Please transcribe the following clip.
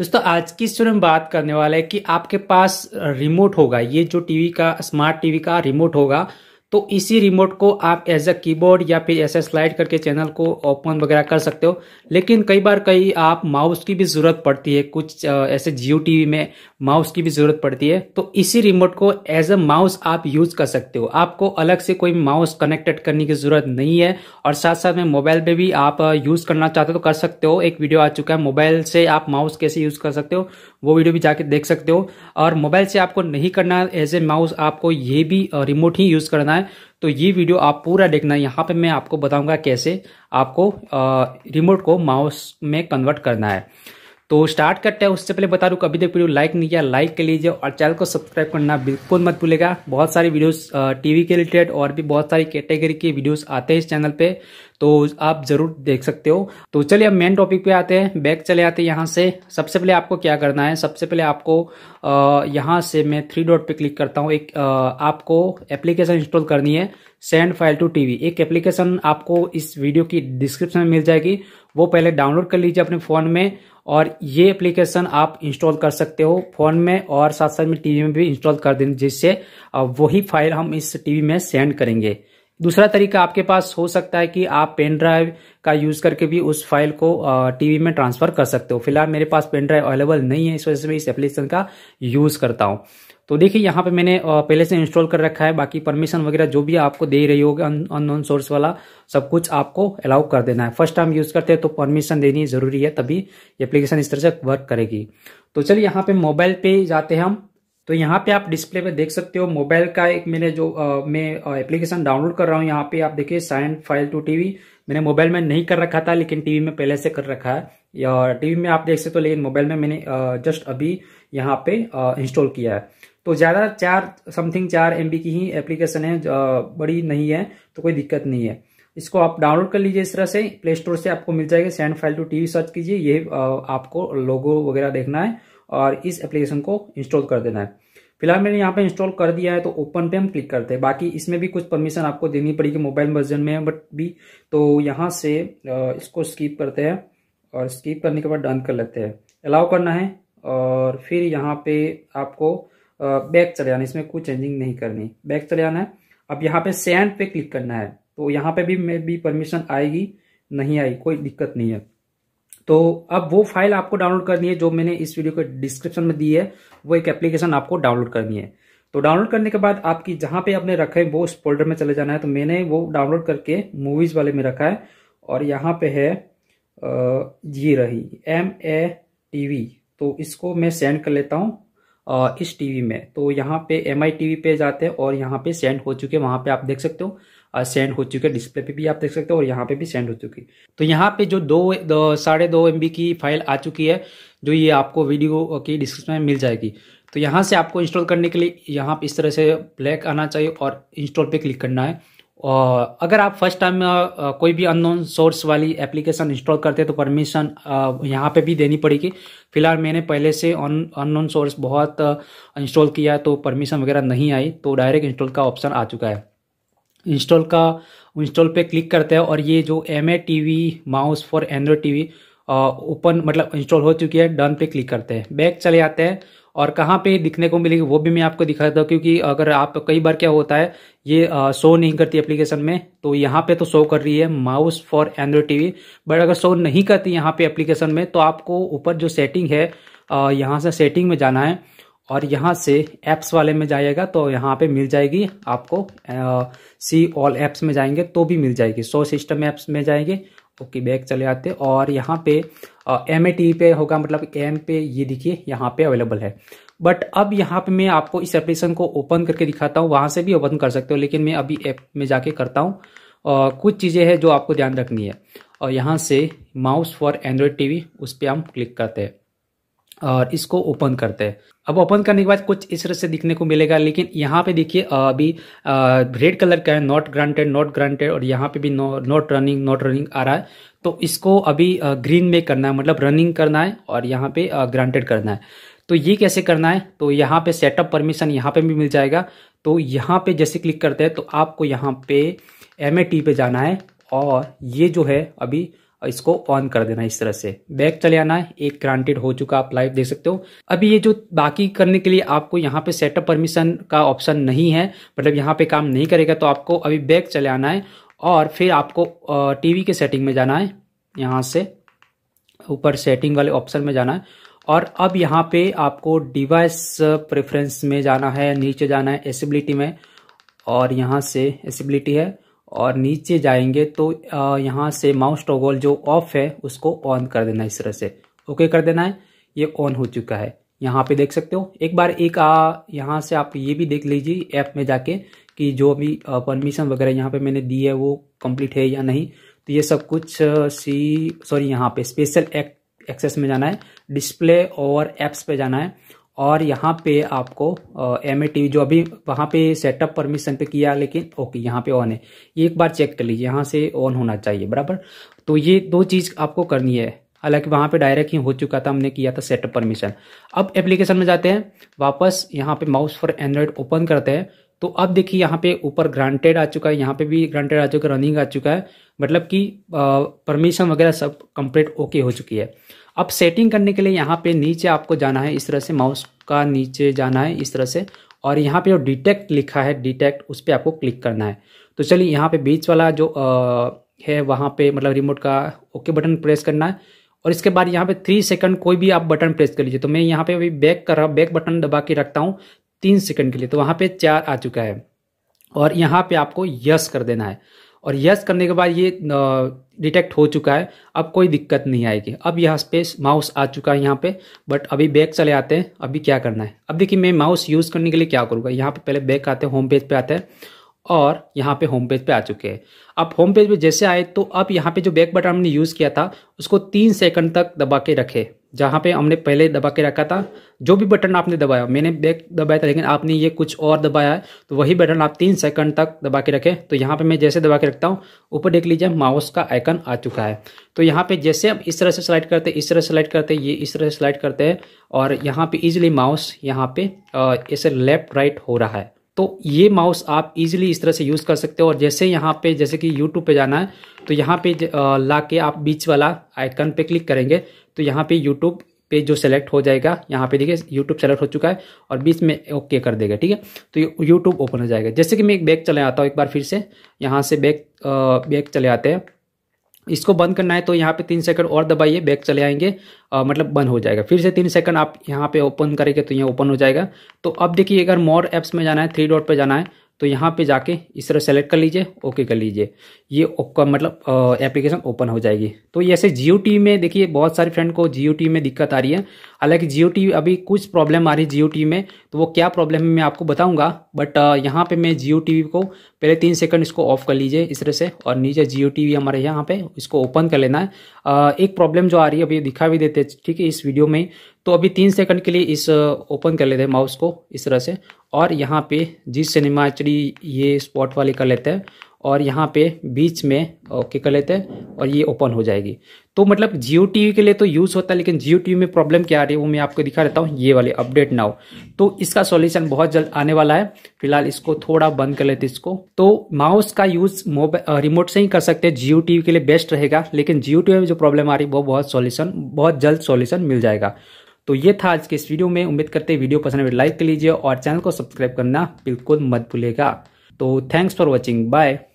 दोस्तों आज की स्टोरी में बात करने वाले हैं कि आपके पास रिमोट होगा ये जो टीवी का स्मार्ट टीवी का रिमोट होगा तो इसी रिमोट को आप एज अ कीबोर्ड या फिर ऐसे स्लाइड करके चैनल को ओपन वगैरह कर सकते हो लेकिन कई बार कई आप माउस की भी ज़रूरत पड़ती है कुछ ऐसे जियो टीवी में माउस की भी ज़रूरत पड़ती है तो इसी रिमोट को एज अ माउस आप यूज़ कर सकते हो आपको अलग से कोई माउस कनेक्टेड करने की ज़रूरत नहीं है और साथ साथ में मोबाइल पर भी आप यूज़ करना चाहते हो तो कर सकते हो एक वीडियो आ चुका है मोबाइल से आप माउस कैसे यूज़ कर सकते हो वो वीडियो भी जाके देख सकते हो और मोबाइल से आपको नहीं करना एज ए माउस आपको ये भी रिमोट ही यूज़ करना है है तो ये वीडियो आप पूरा देखना यहाँ पे मैं आपको बताऊंगा कैसे आपको रिमोट को माउस में कन्वर्ट करना है तो स्टार्ट करते हैं उससे पहले बता दूँ अभी तक वीडियो लाइक नहीं किया लाइक कर लीजिए और चैनल को सब्सक्राइब करना बिल्कुल मत भूलेगा बहुत सारी वीडियोस टीवी के रिलेटेड और भी बहुत सारी कैटेगरी के वीडियोस आते हैं इस चैनल पे तो आप जरूर देख सकते हो तो चलिए अब मेन टॉपिक पे आते हैं बैक चले आते हैं यहाँ से सबसे पहले आपको क्या करना है सबसे पहले आपको यहाँ से मैं थ्री डॉट पे क्लिक करता हूँ एक आपको एप्लीकेशन इंस्टॉल करनी है सेंड फाइल टू टीवी एक एप्लीकेशन आपको इस वीडियो की डिस्क्रिप्शन में मिल जाएगी वो पहले डाउनलोड कर लीजिए अपने फ़ोन में और ये एप्लीकेशन आप इंस्टॉल कर सकते हो फोन में और साथ साथ में टीवी में भी इंस्टॉल कर दें जिससे वही फाइल हम इस टीवी में सेंड करेंगे दूसरा तरीका आपके पास हो सकता है कि आप पेन ड्राइव का यूज करके भी उस फाइल को टीवी में ट्रांसफर कर सकते हो फिलहाल मेरे पास पेन ड्राइव अवेलेबल नहीं है इस वजह से मैं इस एप्लीकेशन का यूज करता हूँ तो देखिए यहाँ पे मैंने पहले से इंस्टॉल कर रखा है बाकी परमिशन वगैरह जो भी आपको दे रही होगी अननोन सोर्स वाला सब कुछ आपको अलाउ कर देना है फर्स्ट टाइम यूज़ करते हैं तो परमिशन देनी ज़रूरी है तभी एप्लीकेशन इस तरह से वर्क करेगी तो चलिए यहाँ पे मोबाइल पे जाते हैं हम तो यहाँ पे आप डिस्प्ले पे देख सकते हो मोबाइल का एक मैंने जो आ, मैं एप्लीकेशन डाउनलोड कर रहा हूँ यहाँ पे आप देखिए साइन फाइल टू टीवी मैंने मोबाइल में नहीं कर रखा था लेकिन टीवी में पहले से कर रखा है या टीवी में आप देख सकते हो लेकिन मोबाइल में मैंने जस्ट अभी यहाँ पे इंस्टॉल किया है तो ज़्यादा चार समथिंग चार एम की ही एप्लीकेशन है बड़ी नहीं है तो कोई दिक्कत नहीं है इसको आप डाउनलोड कर लीजिए इस तरह से प्ले स्टोर से आपको मिल जाएगा send file to TV search कीजिए ये आपको लोगो वगैरह देखना है और इस एप्लीकेशन को इंस्टॉल कर देना है फिलहाल मैंने यहाँ पे इंस्टॉल कर दिया है तो ओपन पे हम क्लिक करते हैं बाकी इसमें भी कुछ परमिशन आपको देनी पड़ेगी मोबाइल वर्जन में बट भी तो यहाँ से इसको स्कीप करते हैं और स्कीप करने के बाद डन कर लेते हैं अलाउ करना है और फिर यहाँ पे आपको बैक चले जाना इसमें कोई चेंजिंग नहीं करनी बैक चले जाना है अब यहाँ पे सेंड पे क्लिक करना है तो यहाँ पे भी मे भी परमिशन आएगी नहीं आई कोई दिक्कत नहीं है तो अब वो फाइल आपको डाउनलोड करनी है जो मैंने इस वीडियो के डिस्क्रिप्शन में दी है वो एक एप्लीकेशन आपको डाउनलोड करनी है तो डाउनलोड करने के बाद आपकी जहाँ पे आपने रखा है वो उस फोल्डर में चले जाना है तो मैंने वो डाउनलोड करके मूवीज वाले में रखा है और यहाँ पे है ये रही एम ए टी वी तो इसको मैं सेंड कर लेता हूँ इस टीवी में तो यहाँ पे एम आई टीवी पे जाते हैं और यहाँ पे सेंड हो चुके हैं वहाँ पे आप देख सकते हो सेंड हो चुके डिस्प्ले पे भी आप देख सकते हो और यहाँ पे भी सेंड हो चुकी तो यहाँ पे जो दो, दो साढ़े दो एम की फाइल आ चुकी है जो ये आपको वीडियो की डिस्क्रिप्शन में मिल जाएगी तो यहाँ से आपको इंस्टॉल करने के लिए यहाँ पे इस तरह से ब्लैक आना चाहिए और इंस्टॉल पे क्लिक करना है अगर आप फर्स्ट टाइम कोई भी अननोन सोर्स वाली एप्लीकेशन इंस्टॉल करते हैं तो परमिशन यहाँ पे भी देनी पड़ेगी फिलहाल मैंने पहले से अन अननोन सोर्स बहुत इंस्टॉल किया तो परमिशन वगैरह नहीं आई तो डायरेक्ट इंस्टॉल का ऑप्शन आ चुका है इंस्टॉल का इंस्टॉल पे क्लिक करते हैं और ये जो M A T V mouse for Android T V open मतलब इंस्टॉल हो चुकी है डन पे क्लिक करते हैं बैक चले आते हैं और कहाँ पे दिखने को मिलेगी वो भी मैं आपको दिखाता हूँ क्योंकि अगर आप कई बार क्या होता है ये शो नहीं करती एप्लीकेशन में तो यहाँ पे तो शो कर रही है mouse for Android TV but अगर शो नहीं करती यहाँ पे एप्लीकेशन में तो आपको ऊपर जो सेटिंग है यहाँ से सेटिंग में जाना है और यहाँ से एप्स वाले में जाइएगा तो यहाँ पे मिल जाएगी आपको सी ऑल एप्स में जाएंगे तो भी मिल जाएगी सो सिस्टम एप्स में जाएंगे ओके बैक चले आते और यहाँ पे एम ए टी पे होगा मतलब एम पे ये देखिए यहाँ पे अवेलेबल है बट अब यहाँ पे मैं आपको इस एप्लीकेशन को ओपन करके दिखाता हूँ वहाँ से भी ओपन कर सकते हो लेकिन मैं अभी ऐप में जाके करता हूँ कुछ चीज़ें हैं जो आपको ध्यान रखनी है और यहाँ से माउस फॉर एंड्रॉयड टी उस पर हम क्लिक करते हैं और इसको ओपन करते हैं अब ओपन करने के बाद कुछ इस तरह से दिखने को मिलेगा लेकिन यहाँ पे देखिए अभी रेड कलर का है नॉट ग्रांटेड नॉट ग्रांटेड और यहाँ पे भी नॉट रनिंग नॉट रनिंग आ रहा है तो इसको अभी ग्रीन में करना है मतलब रनिंग करना है और यहाँ पे ग्रांटेड करना है तो ये कैसे करना है तो यहाँ पे सेटअप परमिशन यहाँ पे भी मिल जाएगा तो यहाँ पे जैसे क्लिक करते हैं तो आपको यहाँ पे एम पे जाना है और ये जो है अभी इसको ऑन कर देना इस तरह से बैक चले आना है एक ग्रांटेड हो चुका आप लाइव देख सकते हो अभी ये जो बाकी करने के लिए आपको यहाँ पे सेटअप परमिशन का ऑप्शन नहीं है मतलब यहाँ पे काम नहीं करेगा तो आपको अभी बैक चले आना है और फिर आपको टीवी के सेटिंग में जाना है यहाँ से ऊपर सेटिंग वाले ऑप्शन में जाना है और अब यहाँ पे आपको डिवाइस प्रेफरेंस में जाना है नीचे जाना है एसिबिलिटी में और यहाँ से एसिबिलिटी है और नीचे जाएंगे तो यहाँ से माउस टॉगल जो ऑफ है उसको ऑन कर देना इस तरह से ओके कर देना है ये ऑन हो चुका है यहाँ पे देख सकते हो एक बार एक आ, यहाँ से आप ये भी देख लीजिए ऐप में जाके कि जो भी परमिशन वगैरह यहाँ पे मैंने दी है वो कंप्लीट है या नहीं तो ये सब कुछ सी सॉरी यहाँ पे स्पेशल एक्सेस में जाना है डिस्प्ले और एप्स पे जाना है और यहाँ पे आपको एम ए जो अभी वहाँ पे सेटअप परमिशन पे किया लेकिन ओके यहाँ पे ऑन है एक बार चेक कर लीजिए यहाँ से ऑन होना चाहिए बराबर तो ये दो चीज़ आपको करनी है हालांकि वहाँ पे डायरेक्ट ही हो चुका था हमने किया था सेटअप परमिशन अब एप्लीकेशन में जाते हैं वापस यहाँ पे माउस फॉर एंड्रॉयड ओपन करते हैं तो अब देखिए यहाँ पे ऊपर ग्रांटेड आ चुका है यहाँ पे भी ग्रांटेड आ चुका है रनिंग आ चुका है मतलब कि परमिशन वगैरह सब कंप्लीट ओके हो चुकी है अब सेटिंग करने के लिए यहाँ पे नीचे आपको जाना है इस तरह से माउस का नीचे जाना है इस तरह से और यहाँ पे जो डिटेक्ट लिखा है डिटेक्ट उस पर आपको क्लिक करना है तो चलिए यहाँ पे बीच वाला जो आ, है वहाँ पे मतलब रिमोट का ओके बटन प्रेस करना है और इसके बाद यहाँ पे थ्री सेकंड कोई भी आप बटन प्रेस कर लीजिए तो मैं यहाँ पे अभी बैक कर रहा हूँ बैक बटन दबा के रखता हूँ तीन सेकंड के लिए तो वहाँ पे चार आ चुका है और यहाँ पे आपको यस कर देना है और यस करने के बाद ये डिटेक्ट हो चुका है अब कोई दिक्कत नहीं आएगी अब यहाँ पे माउस आ चुका है यहाँ पे बट अभी बैक चले आते हैं अभी क्या करना है अब देखिए मैं माउस यूज़ करने के लिए क्या करूँगा यहाँ पे पहले बैक आते हैं होम पेज पे आते हैं और यहाँ पे होम पेज पे आ चुके हैं अब होम पेज पे जैसे आए तो अब यहाँ पे जो बैक बटन हमने यूज़ किया था उसको तीन सेकंड तक दबा के रखे जहाँ पे हमने पहले दबा के रखा था जो भी बटन आपने दबाया मैंने बैक दबाया था लेकिन आपने ये कुछ और दबाया है तो वही बटन आप तीन सेकंड तक दबा के रखें तो यहाँ पे मैं जैसे दबा के रखता हूँ ऊपर देख लीजिए माउस का आइकन आ चुका है तो यहाँ पे जैसे हम इस तरह से स्लाइड करते हैं इस तरह से स्लाइड करते हैं ये इस तरह से स्लाइड करते हैं और यहाँ पर ईजिली माउस यहाँ पे ऐसे लेफ्ट राइट हो रहा है तो ये माउस आप इजीली इस तरह से यूज़ कर सकते हो और जैसे यहाँ पे जैसे कि यूट्यूब पे जाना है तो यहाँ पे ला के आप बीच वाला आइकन पे क्लिक करेंगे तो यहाँ पे यूट्यूब पे जो सेलेक्ट हो जाएगा यहाँ पे देखिए यूट्यूब सेलेक्ट हो चुका है और बीच में ओके कर देगा ठीक है तो यूट्यूब ओपन हो जाएगा जैसे कि मैं एक बैग चले आता हूँ एक बार फिर से यहाँ से बैग बैग चले आते हैं इसको बंद करना है तो यहाँ पे तीन सेकंड और दबाइए बैक चले आएंगे आ, मतलब बंद हो जाएगा फिर से तीन सेकंड आप यहाँ पे ओपन करेंगे तो ये ओपन हो जाएगा तो अब देखिए अगर मोर ऐप्स में जाना है थ्री डॉट पे जाना है तो यहाँ पे जाके इस तरह सेलेक्ट कर लीजिए ओके कर लीजिए ये मतलब एप्लीकेशन ओपन हो जाएगी तो ये ऐसे जियो में देखिए बहुत सारे फ्रेंड को जियो में दिक्कत आ रही है हालांकि जियो टी अभी कुछ प्रॉब्लम आ रही है जियो टी में तो वो क्या प्रॉब्लम है मैं आपको बताऊंगा बट यहाँ पे मैं जियो टी को पहले तीन सेकंड इसको ऑफ कर लीजिए इस तरह से और नीचे जियो टी हमारे यहाँ पे इसको ओपन कर लेना है एक प्रॉब्लम जो आ रही है अभी दिखा भी देते ठीक है इस वीडियो में तो अभी तीन सेकंड के लिए इस ओपन कर लेते हैं माउस को इस तरह से और यहाँ पे जी सिनेमा एक्चुअली ये स्पॉट वाले कर लेते हैं और यहाँ पे बीच में ओके कर लेते हैं और ये ओपन हो जाएगी तो मतलब जियो टी के लिए तो यूज़ होता है लेकिन जियो टी में प्रॉब्लम क्या आ रही है वो मैं आपको दिखा देता हूँ ये वाले अपडेट नाउ तो इसका सॉल्यूशन बहुत जल्द आने वाला है फिलहाल इसको थोड़ा बंद कर लेते इसको तो माउस का यूज़ मोबाइल रिमोट से ही कर सकते हैं जियो टी के लिए बेस्ट रहेगा लेकिन जियो टी में जो प्रॉब्लम आ रही है वो बहुत सॉल्यूशन बहुत जल्द सॉल्यूशन मिल जाएगा तो ये था आज के इस वीडियो में उम्मीद करते वीडियो पसंद है तो लाइक कर लीजिए और चैनल को सब्सक्राइब करना बिल्कुल मत भूलेगा तो थैंक्स फॉर वॉचिंग बाय